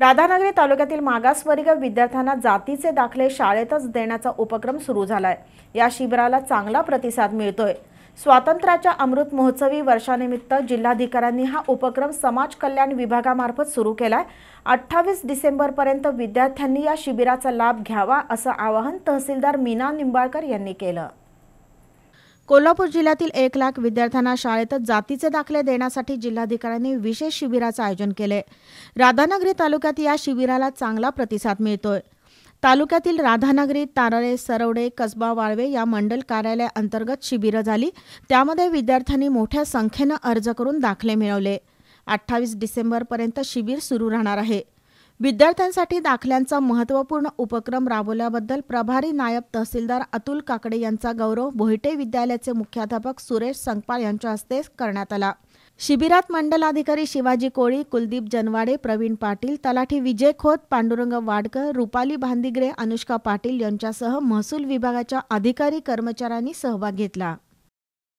राधानगरी तालुक्यातील मागासवर्ग विद्यार्थ्यांना जातीचे दाखले शाळेतच देण्याचा उपक्रम सुरू झालाय या शिबिराला चांगला प्रतिसाद मिळतोय स्वातंत्र्याच्या अमृत महोत्सवी वर्षानिमित्त जिल्हाधिकाऱ्यांनी हा उपक्रम समाज कल्याण विभागामार्फत सुरू केलाय अठ्ठावीस डिसेंबरपर्यंत विद्यार्थ्यांनी या शिबिराचा लाभ घ्यावा असं आवाहन तहसीलदार मीना निंबाळकर यांनी केलं कोल्हापूर जिल्ह्यातील एक लाख विद्यार्थ्यांना शाळेतच जातीचे दाखले देण्यासाठी जिल्हाधिकाऱ्यांनी विशेष शिबिराचं आयोजन केले राधानगरी तालुक्यात या शिबिराला चांगला प्रतिसाद मिळतोय तालुक्यातील राधानगरी तारळे सरवडे कसबा वाळवे या मंडल कार्यालय अंतर्गत शिबिरं झाली त्यामध्ये विद्यार्थ्यांनी मोठ्या संख्येनं अर्ज करून दाखले मिळवले अठ्ठावीस डिसेंबरपर्यंत शिबिर सुरू राहणार आहे विद्यार्थ्यांसाठी दाखल्यांचा महत्त्वपूर्ण उपक्रम राबवल्याबद्दल प्रभारी नायब तहसीलदार अतुल काकडे यांचा गौरव भोईटे विद्यालयाचे मुख्याध्यापक सुरेश संगपाळ यांच्या हस्ते करण्यात आला शिबिरात मंडलाधिकारी शिवाजी कोळी कुलदीप जनवाडे प्रवीण पाटील तलाठी विजय खोत पांडुरंग वाडकर रुपाली भांदिग्रे अनुष्का पाटील यांच्यासह महसूल विभागाच्या अधिकारी कर्मचाऱ्यांनी सहभाग घेतला